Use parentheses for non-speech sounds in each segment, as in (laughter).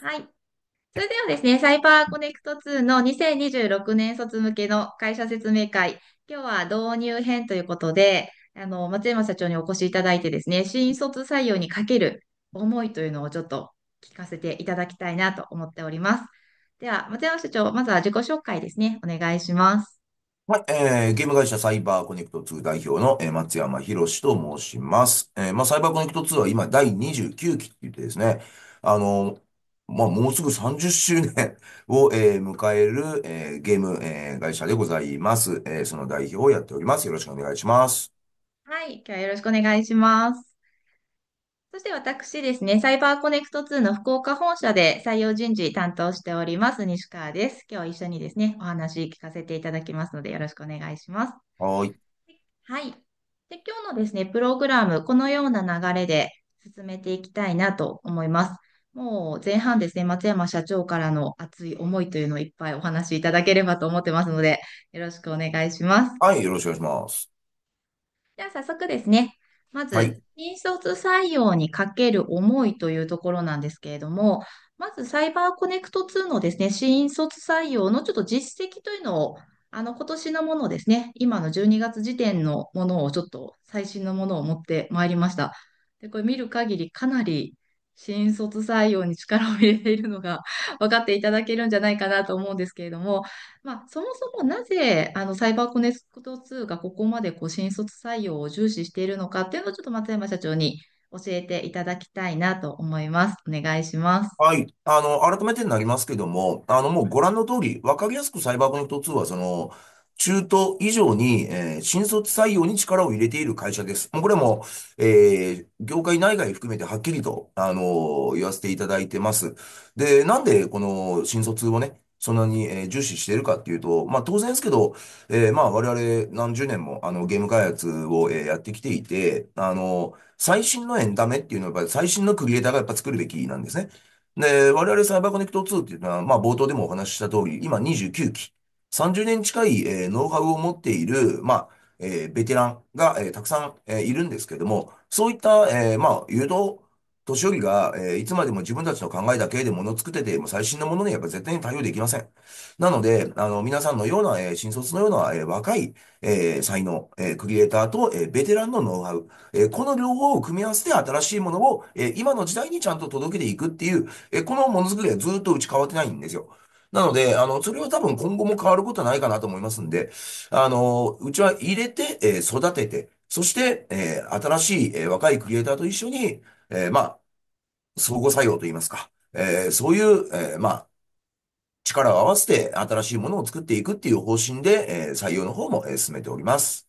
はい。それではですね、サイバーコネクト2の2026年卒向けの会社説明会、今日は導入編ということで、あの、松山社長にお越しいただいてですね、新卒採用にかける思いというのをちょっと聞かせていただきたいなと思っております。では、松山社長、まずは自己紹介ですね、お願いします。はい、えー、ゲーム会社サイバーコネクト2代表の、えー、松山宏と申します。えー、まあ、サイバーコネクト2は今第29期って言ってですね、あの、まあ、もうすぐ30周年を、(laughs) えー、迎える、えー、ゲーム、えー、会社でございます、えー。その代表をやっております。よろしくお願いします。はい、今日はよろしくお願いします。そして私ですね、サイバーコネクト2の福岡本社で採用人事担当しております、西川です。今日は一緒にですね、お話聞かせていただきますので、よろしくお願いします。はい。はい。で、今日のですね、プログラム、このような流れで進めていきたいなと思います。もう前半ですね、松山社長からの熱い思いというのをいっぱいお話しいただければと思ってますので、よろしくお願いします。はい、よろしくお願いします。では早速ですね、まず、新卒採用にかける思いというところなんですけれども、まずサイバーコネクト2のですね、新卒採用のちょっと実績というのを、あの、今年のものですね、今の12月時点のものをちょっと最新のものを持ってまいりました。で、これ見る限りかなり新卒採用に力を入れているのが (laughs) 分かっていただけるんじゃないかなと思うんですけれども、まあ、そもそもなぜあのサイバーコネクト2がここまでこう新卒採用を重視しているのかっていうのをちょっと松山社長に教えていただきたいなと思います。お願いします。はい。あの、改めてになりますけども、あの、もうご覧の通り、分かりやすくサイバーコネクト2は、その、中途以上に、えー、新卒採用に力を入れている会社です。もうこれも、えー、業界内外含めてはっきりと、あのー、言わせていただいてます。で、なんでこの新卒をね、そんなに、えー、重視しているかっていうと、まあ当然ですけど、えー、まあ我々何十年もあのゲーム開発を、えー、やってきていて、あのー、最新のエンタメっていうのはやっぱり最新のクリエイターがやっぱ作るべきなんですね。で、我々サイバーコネクト2っていうのは、まあ冒頭でもお話しした通り、今29期。30年近い、えー、ノウハウを持っている、まあ、えー、ベテランが、えー、たくさん、えー、いるんですけれども、そういった、えー、まあ、誘導、年寄りが、えー、いつまでも自分たちの考えだけで物を作ってて、も最新のものにやっぱ絶対に対応できません。なので、あの、皆さんのような、えー、新卒のような、えー、若い、え才能、えクリエイターと、えベテランのノウハウ、えこの両方を組み合わせて新しいものを、え今の時代にちゃんと届けていくっていう、えこのものづくりはずっとうち変わってないんですよ。なので、あの、それは多分今後も変わることはないかなと思いますんで、あの、うちは入れて、えー、育てて、そして、えー、新しい、えー、若いクリエイターと一緒に、えー、まあ、相互作用といいますか、えー、そういう、えー、まあ、力を合わせて新しいものを作っていくっていう方針で、えー、採用の方も、えー、進めております。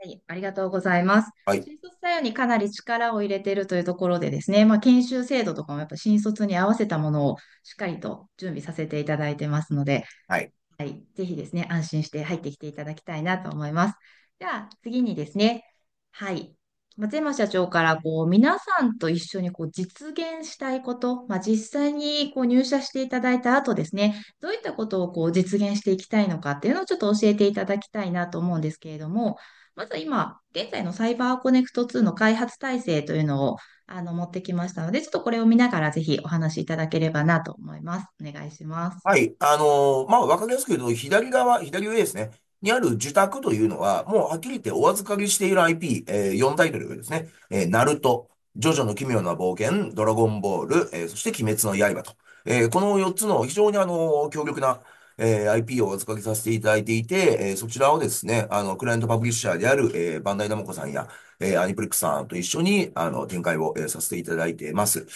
はい、ありがとうございます。はい、新卒採用にかなり力を入れているというところでですね、まあ、研修制度とかもやっぱ新卒に合わせたものをしっかりと準備させていただいてますので、はい、はい、ぜひですね、安心して入ってきていただきたいなと思います。では次にですね、はい、松山社長からこう皆さんと一緒にこう実現したいこと、まあ、実際にこう入社していただいた後ですね、どういったことをこう実現していきたいのかっていうのをちょっと教えていただきたいなと思うんですけれども、まず今、現在のサイバーコネクト2の開発体制というのをあの持ってきましたので、ちょっとこれを見ながらぜひお話しいただければなと思います。お願いします。はい。あのー、まあ、わかりやすく言うと、左側、左上ですね。にある受託というのは、もうはっきり言ってお預かりしている IP、えー、4タイトルですね。えー、ナルト、ジョジョの奇妙な冒険、ドラゴンボール、えー、そして鬼滅の刃と。えー、この4つの非常にあの、強力な、えー、IP をお預かりさせていただいていて、えー、そちらをですね、あの、クライアントパブリッシャーである、えー、バンダイナムコさんや、えー、アニプレックさんと一緒に、あの、展開を、えー、させていただいています。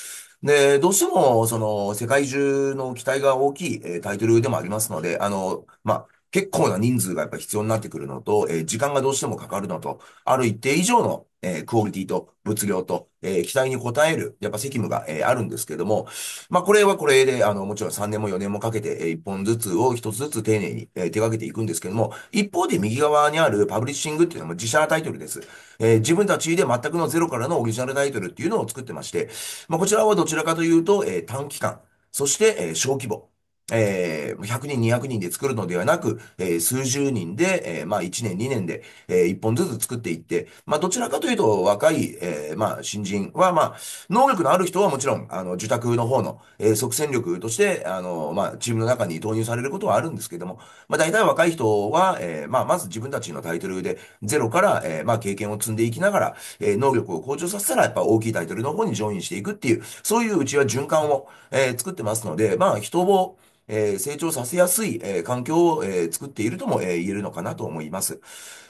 で、どうしても、その、世界中の期待が大きい、えー、タイトルでもありますので、あの、まあ、結構な人数がやっぱ必要になってくるのと、えー、時間がどうしてもかかるのと、ある一定以上の、えー、クオリティと物量と、えー、期待に応える、やっぱ責務が、えあるんですけども、まあこれはこれで、あの、もちろん3年も4年もかけて、え1本ずつを1つずつ丁寧に、え手掛けていくんですけども、一方で右側にあるパブリッシングっていうのも自社タイトルです。え自分たちで全くのゼロからのオリジナルタイトルっていうのを作ってまして、まあこちらはどちらかというと、え短期間、そして、え小規模。えー、100人、200人で作るのではなく、えー、数十人で、えー、まあ、1年、2年で、え1本ずつ作っていって、まあ、どちらかというと、若い、えまあ、新人は、まあ、能力のある人はもちろん、あの、受託の方の、え即戦力として、あの、まあ、チームの中に投入されることはあるんですけども、まあ、大体若い人は、えまあ、まず自分たちのタイトルで、ゼロから、えまあ、経験を積んでいきながら、え能力を向上させたら、やっぱ大きいタイトルの方にジョインしていくっていう、そういううちは循環を、え作ってますので、まあ、人を、え成長させやすい、え環境を、え作っているとも、え言えるのかなと思います。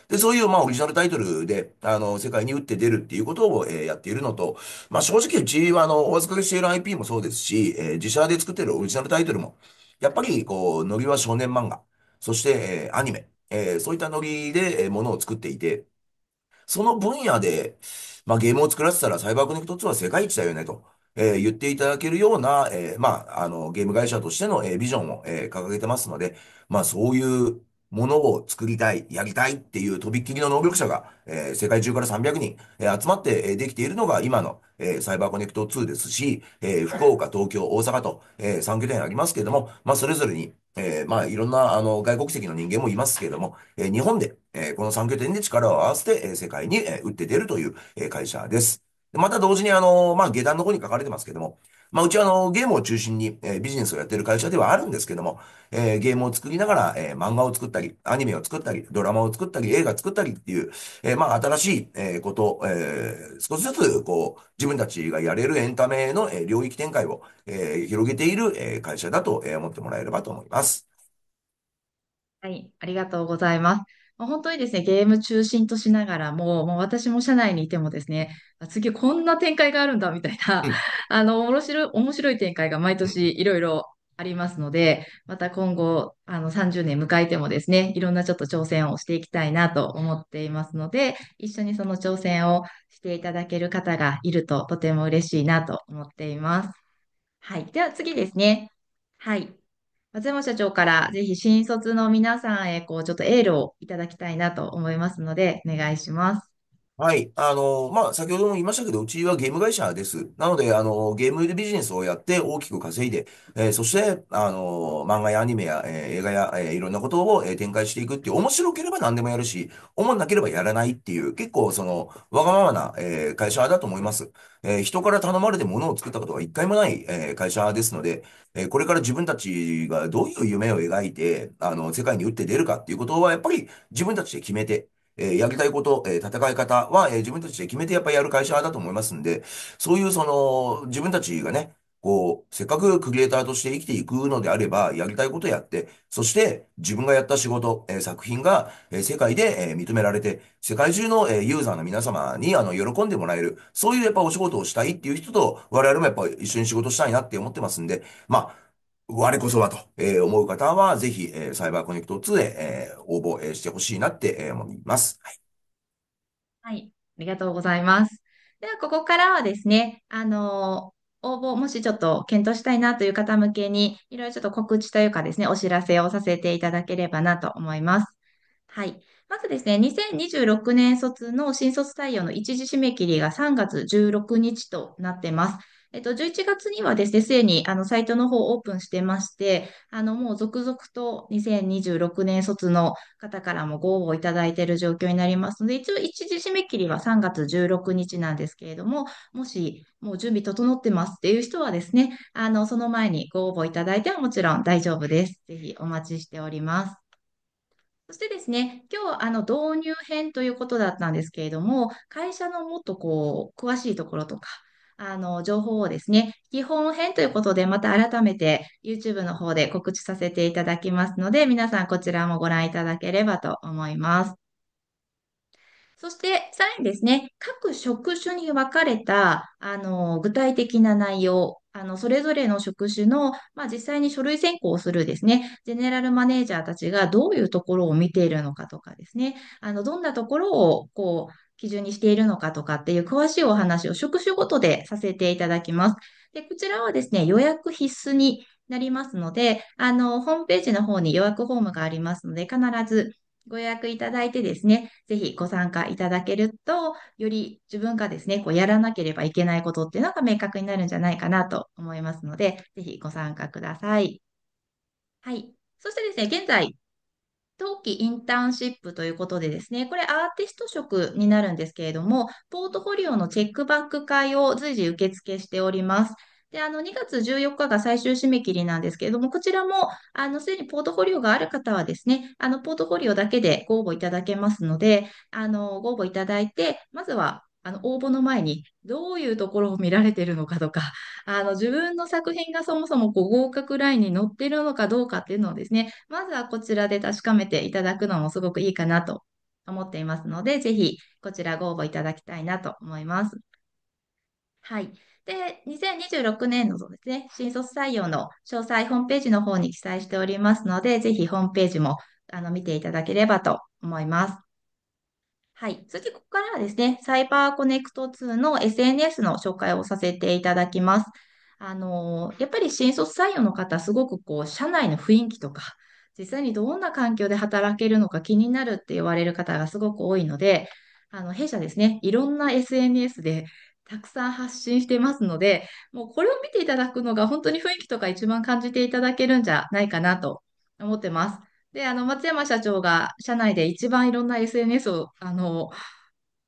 で、そういう、まあ、オリジナルタイトルで、あの、世界に打って出るっていうことを、えー、やっているのと、まあ、正直、うちは、あの、お預かりしている IP もそうですし、えー、自社で作っているオリジナルタイトルも、やっぱり、こう、ノリは少年漫画、そして、えー、アニメ、えー、そういったノリで、えー、ものを作っていて、その分野で、まあ、ゲームを作らせたらサイバーコネクト2は世界一だよねと。えー、言っていただけるような、えー、まあ、あの、ゲーム会社としての、えー、ビジョンを、え掲げてますので、まあ、そういうものを作りたい、やりたいっていうとびっきりの能力者が、え世界中から300人、え集まって、えできているのが今の、えサイバーコネクト2ですし、え福岡、東京、大阪と、え3拠点ありますけれども、まあ、それぞれに、えー、まあ、いろんな、あの、外国籍の人間もいますけれども、えー、日本で、えー、この3拠点で力を合わせて、え世界に、え打って出るという、え会社です。また同時にあの、まあ、下段の方に書かれてますけども、まあ、うちはあの、ゲームを中心に、えー、ビジネスをやってる会社ではあるんですけども、えー、ゲームを作りながら、えー、漫画を作ったり、アニメを作ったり、ドラマを作ったり、映画作ったりっていう、えまあ、新しい、えこと、え少しずつ、こう、自分たちがやれるエンタメの、え領域展開を、え広げている、え会社だと、え思ってもらえればと思います。はい、ありがとうございます。本当にですね、ゲーム中心としながらも、もう私も社内にいてもですね、次こんな展開があるんだみたいな、あの、面白い、面白い展開が毎年いろいろありますので、また今後、あの、30年迎えてもですね、いろんなちょっと挑戦をしていきたいなと思っていますので、一緒にその挑戦をしていただける方がいるととても嬉しいなと思っています。はい。では次ですね。はい。松山社長からぜひ新卒の皆さんへこうちょっとエールをいただきたいなと思いますので、お願いします。はい。あの、まあ、先ほども言いましたけど、うちはゲーム会社です。なので、あの、ゲームビジネスをやって大きく稼いで、えーそして、あの、漫画やアニメや、えー映画や、えーいろんなことを、えー展開していくっていう、面白ければ何でもやるし、思わなければやらないっていう、結構、その、わがままな、えー会社だと思います。えー人から頼まれて物を作ったことは一回もない、えー会社ですので、えーこれから自分たちがどういう夢を描いて、あの、世界に打って出るかっていうことは、やっぱり自分たちで決めて、えやりたいこと、え戦い方は、え自分たちで決めてやっぱりやる会社だと思いますんで、そういうその、自分たちがね、こう、せっかくクリエイターとして生きていくのであれば、やりたいことやって、そして自分がやった仕事、え作品が、え世界で、え認められて、世界中の、えユーザーの皆様に、あの、喜んでもらえる、そういうやっぱお仕事をしたいっていう人と、我々もやっぱ一緒に仕事したいなって思ってますんで、まあ、我こそはと、えー、思う方は、ぜひ、えー、サイバーコネクト2へ、えー、応募、えしてほしいなって、え思います。はい。はい。ありがとうございます。では、ここからはですね、あの応募、もしちょっと検討したいなという方向けに、いろいろちょっと告知というかですね、お知らせをさせていただければなと思います。はい。まずですね、2026年卒の新卒採用の一時締め切りが3月16日となってます。えっと、11月にはですね、すでにあのサイトの方オープンしてまして、あのもう続々と2026年卒の方からもご応募いただいている状況になりますので、一応一時締め切りは3月16日なんですけれども、もしもう準備整ってますっていう人はですね、あのその前にご応募いただいてはもちろん大丈夫です。ぜひお待ちしております。そしてですね、今日あの導入編ということだったんですけれども、会社のもっとこう詳しいところとか、あの、情報をですね、基本編ということで、また改めて YouTube の方で告知させていただきますので、皆さんこちらもご覧いただければと思います。そして、さらにですね、各職種に分かれた、あの、具体的な内容、あの、それぞれの職種の、まあ、実際に書類選考をするですね、ジェネラルマネージャーたちがどういうところを見ているのかとかですね、あの、どんなところを、こう、基準にしているのかとかっていう詳しいお話を職種ごとでさせていただきます。で、こちらはですね、予約必須になりますので、あの、ホームページの方に予約フォームがありますので、必ずご予約いただいてですね、ぜひご参加いただけると、より自分がですね、こうやらなければいけないことっていうのが明確になるんじゃないかなと思いますので、ぜひご参加ください。はい。そしてですね、現在、冬季インターンシップということでですね、これアーティスト職になるんですけれども、ポートフォリオのチェックバック会を随時受付しております。で、あの、2月14日が最終締め切りなんですけれども、こちらも、あの、すでにポートフォリオがある方はですね、あの、ポートフォリオだけでご応募いただけますので、あの、ご応募いただいて、まずはあの応募の前にどういうところを見られてるのかとか、あの自分の作品がそもそもこう合格ラインに載ってるのかどうかっていうのをですね、まずはこちらで確かめていただくのもすごくいいかなと思っていますので、ぜひこちらご応募いただきたいなと思います。はい。で、2026年のですね、新卒採用の詳細ホームページの方に記載しておりますので、ぜひホームページもあの見ていただければと思います。はい。次、ここからはですね、サイバーコネクト2の SNS の紹介をさせていただきます。あの、やっぱり新卒採用の方、すごくこう、社内の雰囲気とか、実際にどんな環境で働けるのか気になるって言われる方がすごく多いので、あの、弊社ですね、いろんな SNS でたくさん発信してますので、もうこれを見ていただくのが本当に雰囲気とか一番感じていただけるんじゃないかなと思ってます。で、あの、松山社長が社内で一番いろんな SNS を、あの、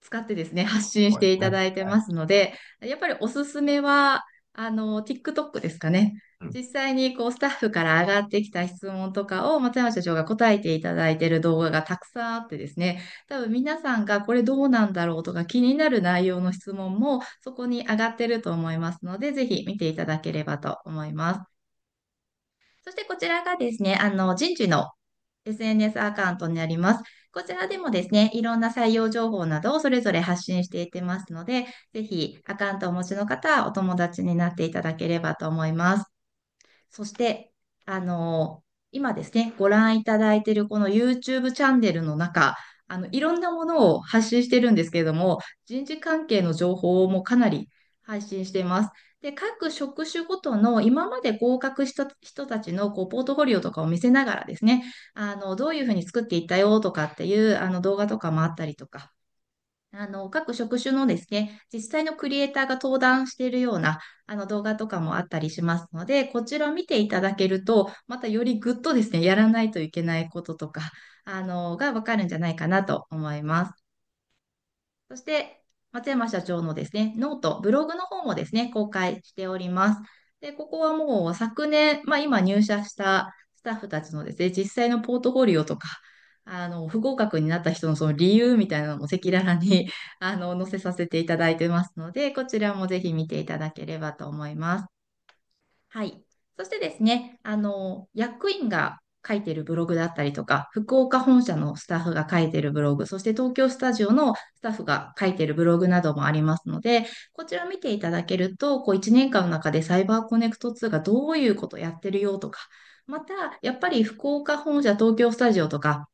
使ってですね、発信していただいてますので、やっぱりおすすめは、あの、TikTok ですかね。実際にこうスタッフから上がってきた質問とかを松山社長が答えていただいている動画がたくさんあってですね、多分皆さんがこれどうなんだろうとか気になる内容の質問もそこに上がってると思いますので、ぜひ見ていただければと思います。そしてこちらがですね、あの人事の SNS アカウントになります。こちらでもですね、いろんな採用情報などをそれぞれ発信していってますので、ぜひアカウントをお持ちの方はお友達になっていただければと思います。そして、あの今ですね、ご覧いただいているこの YouTube チャンネルの中、あのいろんなものを発信してるんですけれども、人事関係の情報もかなり配信しています。で、各職種ごとの今まで合格した人たちのこうポートフォリオとかを見せながらですね、あの、どういうふうに作っていったよとかっていうあの動画とかもあったりとか、あの、各職種のですね、実際のクリエイターが登壇しているようなあの動画とかもあったりしますので、こちらを見ていただけると、またよりぐっとですね、やらないといけないこととか、あの、がわかるんじゃないかなと思います。そして、松山社長のですね、ノート、ブログの方もですね、公開しております。で、ここはもう昨年、まあ今入社したスタッフたちのですね、実際のポートフォリオとか、あの、不合格になった人のその理由みたいなのも赤裸々に、(laughs) あの、載せさせていただいてますので、こちらもぜひ見ていただければと思います。はい。そしてですね、あの、役員が書いてるブログだったりとか、福岡本社のスタッフが書いてるブログ、そして東京スタジオのスタッフが書いてるブログなどもありますので、こちら見ていただけると、こう1年間の中でサイバーコネクト2がどういうことやってるよとか、また、やっぱり福岡本社、東京スタジオとか、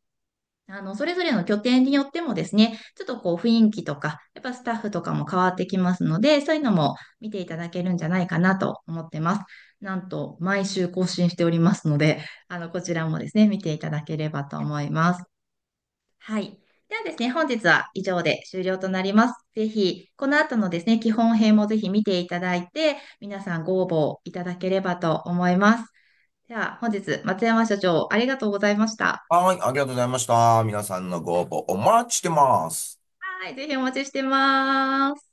あの、それぞれの拠点によってもですね、ちょっとこう雰囲気とか、やっぱスタッフとかも変わってきますので、そういうのも見ていただけるんじゃないかなと思ってます。なんと、毎週更新しておりますので、あの、こちらもですね、見ていただければと思います。はい。ではですね、本日は以上で終了となります。ぜひ、この後のですね、基本編もぜひ見ていただいて、皆さんご応募いただければと思います。では、本日、松山社長、ありがとうございました。はい、ありがとうございました。皆さんのご応募お待ちしてます。はい、ぜひお待ちしてます。